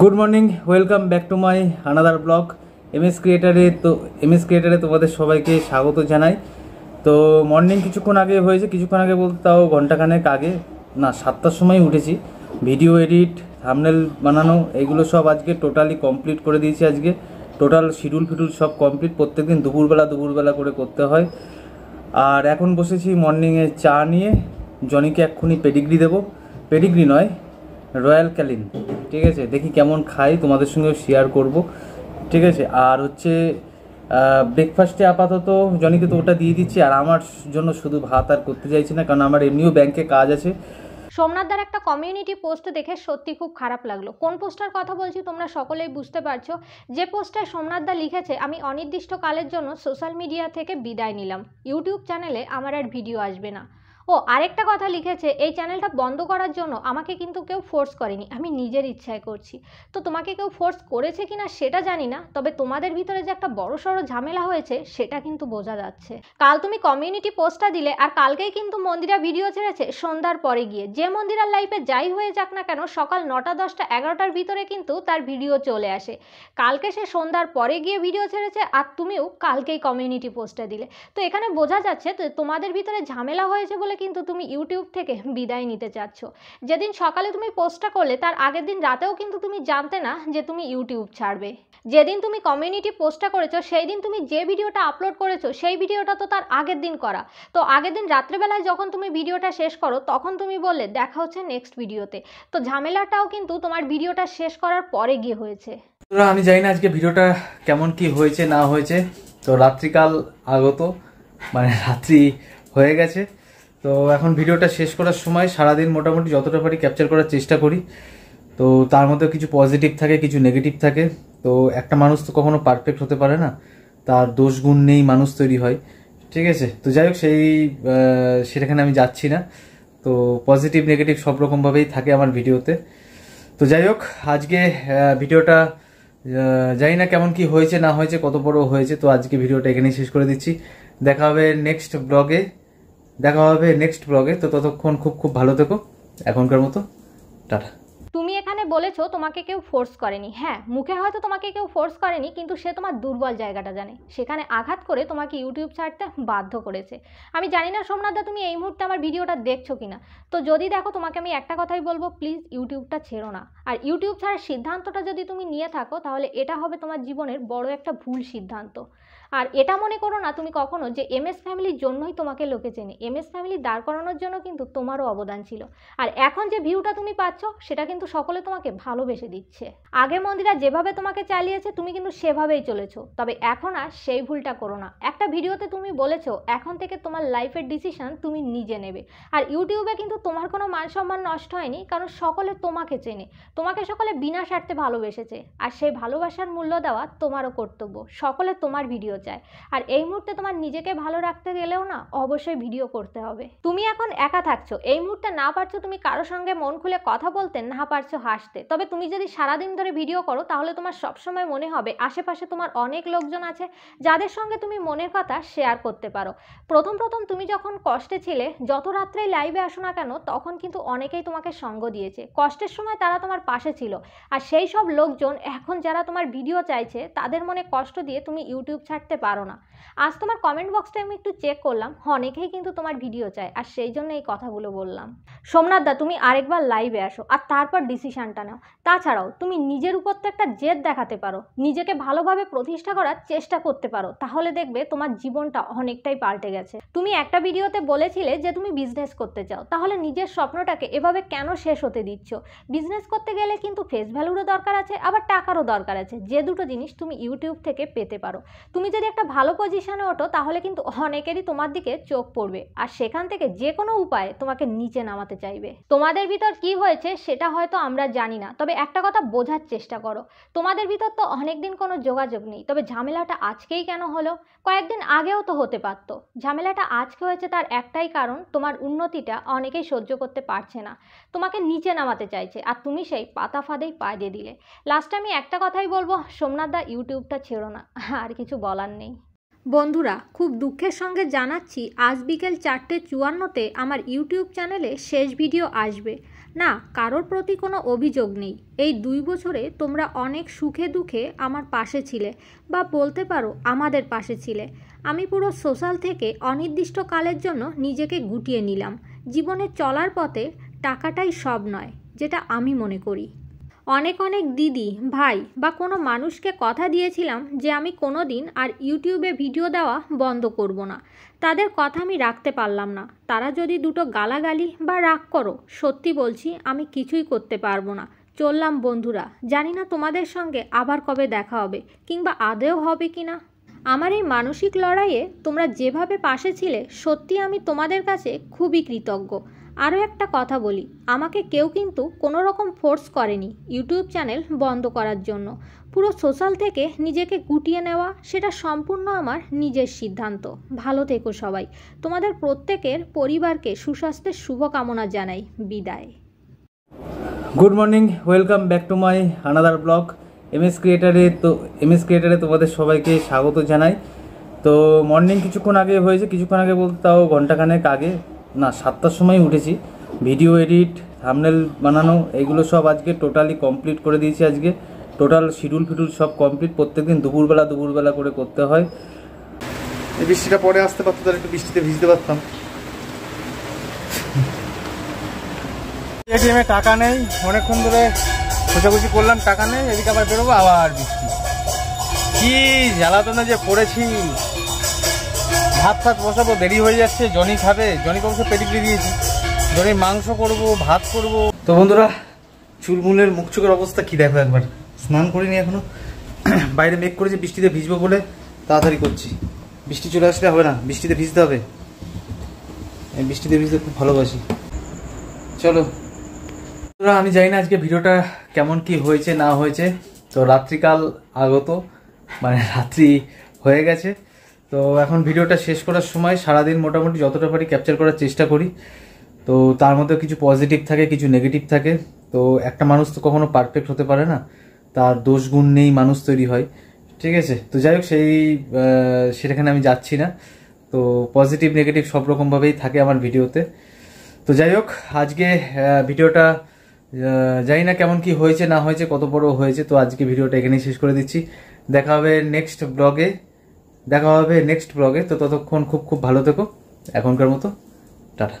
good morning welcome back to my another blog S ক্রিয়েটারে তো M S ক্রিয়েটারে তোমাদের সবাইকে স্বাগত জানাই তো মর্নিং কিছুক্ষণ আগে হয়েছে কিছুক্ষণ আগে বলতে তাও ঘন্টাখানেক আগে না সাতটার সময় উঠেছি ভিডিও এডিট থামনেল বানানো এগুলো সব আজকে টোটালি কমপ্লিট করে দিয়েছি আজকে টোটাল শিডিউল ফিডুল সব কমপ্লিট প্রত্যেকদিন দুপুরবেলা দুপুরবেলা করে করতে হয় আর এখন বসেছি মর্নিংয়ে চা নিয়ে জনিকে এক্ষুনি পেডিগ্রি দেবো পেডিগ্রি নয় রয়্যাল ক্যালিন ঠিক আছে দেখি কেমন খাই তোমাদের সঙ্গে শেয়ার করব ঠিক আছে আর হচ্ছে ব্রেকফাস্টে আপাতত জনিকে তো ওটা দিয়ে দিচ্ছি আর আমার জন্য শুধু ভাত আর করতে চাইছি না কারণ আমার এমনিও ব্যাংকে কাজ আছে সোমনাথদার একটা কমিউনিটি পোস্ট দেখে সত্যি খুব খারাপ লাগলো কোন পোস্টার কথা বলছি তোমরা সকলেই বুঝতে পারছো যে পোস্টে সোমনাথদা লিখেছে আমি অনির্দিষ্টকালের জন্য সোশ্যাল মিডিয়া থেকে বিদায় নিলাম ইউটিউব চ্যানেলে আমার আর ভিডিও আসবে না ও আরেকটা কথা লিখেছে এই চ্যানেলটা বন্ধ করার জন্য আমাকে কিন্তু কেউ ফোর্স করেনি আমি নিজের ইচ্ছায় করছি তো তোমাকে কেউ ফোর্স করেছে কি না সেটা জানি না তবে তোমাদের ভিতরে যে একটা বড় সড়ো ঝামেলা হয়েছে সেটা কিন্তু বোঝা যাচ্ছে কাল তুমি কমিউনিটি পোস্টটা দিলে আর কালকেই কিন্তু মন্দিরা ভিডিও ছেড়েছে সন্ধ্যার পরে গিয়ে যে মন্দিরার লাইফে যাই হয়ে যাক না কেন সকাল নটা দশটা এগারোটার ভিতরে কিন্তু তার ভিডিও চলে আসে কালকে সে সন্ধ্যার পরে গিয়ে ভিডিও ছেড়েছে আর তুমিও কালকেই কমিউনিটি পোস্টটা দিলে তো এখানে বোঝা যাচ্ছে তোমাদের ভিতরে ঝামেলা হয়েছে বলে কিন্তু তুমি ইউটিউব থেকে বিদায় নিতে চাচ্ছ যেদিন সকালে তুমি পোস্টটা করলে তার আগের দিন রাতেও কিন্তু তুমি জানতে না যে তুমি ইউটিউব ছাড়বে যেদিন তুমি কমিউনিটি পোস্টটা করেছো সেই দিন তুমি যে ভিডিওটা আপলোড করেছো সেই ভিডিওটা তো তার আগের দিন করা তো আগের দিন রাত্রেবেলায় যখন তুমি ভিডিওটা শেষ করো তখন তুমি বললে দেখা হচ্ছে নেক্সট ভিডিওতে তো ঝামেলাটাও কিন্তু তোমার ভিডিওটা শেষ করার পরে গিয়ে হয়েছে আমি জানি না আজকে ভিডিওটা কেমন কি হয়েছে না হয়েছে তো রাত্রিকাল আগত মানে রাত্রি হয়ে গেছে তো এখন ভিডিওটা শেষ করার সময় সারাদিন মোটামুটি যতটা পারি ক্যাপচার করার চেষ্টা করি তো তার মধ্যে কিছু পজিটিভ থাকে কিছু নেগেটিভ থাকে তো একটা মানুষ তো কখনো পারফেক্ট হতে পারে না তার দোষ গুণ নেই মানুষ তৈরি হয় ঠিক আছে তো যাই হোক সেই সেখানে আমি যাচ্ছি না তো পজিটিভ নেগেটিভ সব রকমভাবেই থাকে আমার ভিডিওতে তো যাই হোক আজকে ভিডিওটা জানি না কেমন কি হয়েছে না হয়েছে কত বড় হয়েছে তো আজকে ভিডিওটা এখানেই শেষ করে দিচ্ছি দেখা হবে নেক্সট ব্লগে দেখা হবে নেক্সট ব্লগে তো ততক্ষণ খুব খুব ভালো থেকো এখনকার মতো টাটা তুমি এখানে বলেছো তোমাকে কেউ ফোর্স করেনি হ্যাঁ মুখে হয়তো তোমাকে কেউ ফোর্স করেনি কিন্তু সে তোমার দুর্বল জায়গাটা জানে সেখানে আঘাত করে তোমাকে ইউটিউব ছাড়তে বাধ্য করেছে আমি জানি না সোমনাথদা তুমি এই মুহূর্তে আমার ভিডিওটা দেখছো কি না তো যদি দেখো তোমাকে আমি একটা কথাই বলবো প্লিজ ইউটিউবটা ছেড়ো না আর ইউটিউব ছাড়ার সিদ্ধান্তটা যদি তুমি নিয়ে থাকো তাহলে এটা হবে তোমার জীবনের বড় একটা ভুল সিদ্ধান্ত আর এটা মনে করো না তুমি কখনো যে এম এস ফ্যামিলির জন্যই তোমাকে লোকে চেনে এম এস ফ্যামিলি দাঁড় করানোর জন্য কিন্তু তোমারও অবদান ছিল আর এখন যে ভিউটা তুমি পাচ্ছ সেটা কিন্তু সকলে তোমার তোমাকে ভালোবেসে দিচ্ছে আগে মন্দিরা যেভাবে তোমাকে চালিয়েছে তুমি কিন্তু সেভাবেই চলেছো তবে এখন আর সেই ভুলটা করো না একটা ভিডিওতে তুমি বলেছো এখন থেকে তোমার লাইফের ডিসিশন তুমি নিজে নেবে আর ইউটিউবে কিন্তু তোমার কোনো মান সম্মান নষ্ট হয়নি কারণ সকলে তোমাকে চেনে তোমাকে সকলে বিনা স্বার্থে ভালোবেসেছে আর সেই ভালোবাসার মূল্য দেওয়া তোমারও কর্তব্য সকলে তোমার ভিডিও চায় আর এই মুহূর্তে তোমার নিজেকে ভালো রাখতে গেলেও না অবশ্যই ভিডিও করতে হবে তুমি এখন একা থাকছো এই মুহূর্তে না পারছো তুমি কারো সঙ্গে মন খুলে কথা বলতে না পারছো হাস আসতে তবে তুমি যদি সারাদিন ধরে ভিডিও করো তাহলে তোমার সবসময় মনে হবে আশেপাশে তোমার অনেক লোকজন আছে যাদের সঙ্গে তুমি মনের কথা শেয়ার করতে পারো প্রথম প্রথম তুমি যখন কষ্টে ছিলে যত রাত্রে লাইভে আসো না কেন তখন কিন্তু অনেকেই তোমাকে সঙ্গ দিয়েছে কষ্টের সময় তারা তোমার পাশে ছিল আর সেই সব লোকজন এখন যারা তোমার ভিডিও চাইছে তাদের মনে কষ্ট দিয়ে তুমি ইউটিউব ছাড়তে পারো না আজ তোমার কমেন্ট বক্সটা আমি একটু চেক করলাম অনেকেই কিন্তু তোমার ভিডিও চায় আর সেই জন্য এই কথাগুলো বললাম সোমনাথ দা তুমি আরেকবার লাইভে আসো আর তারপর ডিসিশানটা এমনটা নাও তাছাড়াও তুমি নিজের উপর তো একটা জেদ দেখাতে পারো নিজেকে ভালোভাবে প্রতিষ্ঠা করার চেষ্টা করতে পারো তাহলে দেখবে তোমার জীবনটা অনেকটাই পাল্টে গেছে তুমি একটা ভিডিওতে বলেছিলে যে তুমি বিজনেস করতে চাও তাহলে নিজের স্বপ্নটাকে এভাবে কেন শেষ হতে দিচ্ছ বিজনেস করতে গেলে কিন্তু ফেস ভ্যালুরও দরকার আছে আবার টাকারও দরকার আছে যে দুটো জিনিস তুমি ইউটিউব থেকে পেতে পারো তুমি যদি একটা ভালো পজিশানে ওঠো তাহলে কিন্তু অনেকেরই তোমার দিকে চোখ পড়বে আর সেখান থেকে যে কোনো উপায়ে তোমাকে নিচে নামাতে চাইবে তোমাদের ভিতর কি হয়েছে সেটা হয়তো আমরা জানি না তবে একটা কথা বোঝার চেষ্টা করো তোমাদের ভিতর তো অনেক দিন কোনো যোগাযোগ নেই তবে ঝামেলাটা আজকেই কেন হলো কয়েকদিন আগেও তো হতে পারতো ঝামেলাটা আজকে হয়েছে তার একটাই কারণ তোমার উন্নতিটা অনেকেই সহ্য করতে পারছে না তোমাকে নিচে নামাতে চাইছে আর তুমি সেই পাতা ফাঁদেই পা দিয়ে দিলে লাস্ট আমি একটা কথাই বলবো সোমনাথদা ইউটিউবটা ছেড়ো না আর কিছু বলার নেই বন্ধুরা খুব দুঃখের সঙ্গে জানাচ্ছি আজ বিকেল চারটে চুয়ান্নতে আমার ইউটিউব চ্যানেলে শেষ ভিডিও আসবে না কারোর প্রতি কোনো অভিযোগ নেই এই দুই বছরে তোমরা অনেক সুখে দুঃখে আমার পাশে ছিলে বা বলতে পারো আমাদের পাশে ছিলে আমি পুরো সোশ্যাল থেকে অনির্দিষ্টকালের জন্য নিজেকে গুটিয়ে নিলাম জীবনে চলার পথে টাকাটাই সব নয় যেটা আমি মনে করি অনেক অনেক দিদি ভাই বা কোনো মানুষকে কথা দিয়েছিলাম যে আমি কোনো দিন আর ইউটিউবে ভিডিও দেওয়া বন্ধ করব না তাদের কথা আমি রাখতে পারলাম না তারা যদি দুটো গালাগালি বা রাগ করো সত্যি বলছি আমি কিছুই করতে পারবো না চললাম বন্ধুরা জানি না তোমাদের সঙ্গে আবার কবে দেখা হবে কিংবা আদেও হবে কি না আমার এই মানসিক লড়াইয়ে তোমরা যেভাবে পাশে ছিলে সত্যি আমি তোমাদের কাছে খুবই কৃতজ্ঞ আরও একটা কথা বলি আমাকে কেউ কিন্তু কোনো রকম ফোর্স করেনি ইউটিউব চ্যানেল বন্ধ করার জন্য পুরো সোশ্যাল থেকে নিজেকে গুটিয়ে নেওয়া সেটা সম্পূর্ণ আমার নিজের সিদ্ধান্ত ভালো থেকো সবাই তোমাদের প্রত্যেকের পরিবারকে সুস্বাস্থ্যের শুভকামনা জানাই বিদায় good morning welcome back to my another blog MS ক্রিয়েটারে তো এম এস ক্রিয়েটারে তোমাদের সবাইকে স্বাগত জানাই তো মর্নিং কিছুক্ষণ আগে হয়েছে কিছুক্ষণ আগে বলতে তাও ঘন্টাখানেক আগে না সাতটার সময় উঠেছি ভিডিও এডিট থামনেল বানানো এগুলো সব আজকে টোটালি কমপ্লিট করে দিয়েছি আজকে টোটাল শিডিউল ফিডুল সব কমপ্লিট প্রত্যেকদিন দুপুরবেলা দুপুরবেলা করে করতে হয় এই বৃষ্টিটা পরে আসতে পারতো তাহলে একটু বৃষ্টিতে ভিজতে পারতাম এটিএমে টাকা নেই অনেকক্ষণ ধরে খোঁজাখুঁজি করলাম টাকা নেই এদিকে আবার বেরোবো আবার বৃষ্টি কি জ্বালাতনে যে পড়েছি ভাত ফাত বসাবো দেরি হয়ে যাচ্ছে জনি খাবে জনি কমসে পেটিগ্রি দিয়েছি জনি মাংস করব ভাত করব তো বন্ধুরা চুলমুলের মুখ চোখের অবস্থা কী দেখো একবার স্নান করিনি এখনো বাইরে মেঘ করেছি বৃষ্টিতে ভিজবো বলে তাড়াতাড়ি করছি বৃষ্টি চলে আসলে হবে না বৃষ্টিতে ভিজতে হবে বৃষ্টিতে ভিজতে খুব ভালোবাসি চলো বন্ধুরা আমি জানি না আজকে ভিডিওটা কেমন কি হয়েছে না হয়েছে তো রাত্রিকাল আগত মানে রাত্রি হয়ে গেছে তো এখন ভিডিওটা শেষ করার সময় সারাদিন মোটামুটি যতটা পারি ক্যাপচার করার চেষ্টা করি তো তার মধ্যে কিছু পজিটিভ থাকে কিছু নেগেটিভ থাকে তো একটা মানুষ তো কখনো পারফেক্ট হতে পারে না তার দোষ গুণ নেই মানুষ তৈরি হয় ঠিক আছে তো যাই হোক সেই সেখানে আমি যাচ্ছি না তো পজিটিভ নেগেটিভ সব রকমভাবেই থাকে আমার ভিডিওতে তো যাই হোক আজকে ভিডিওটা জানি না কেমন কি হয়েছে না হয়েছে কত বড় হয়েছে তো আজকে ভিডিওটা এখানেই শেষ করে দিচ্ছি দেখা হবে নেক্সট ব্লগে দেখা হবে নেক্সট ব্লগে তো ততক্ষণ খুব খুব ভালো থেকো এখনকার মতো টাটা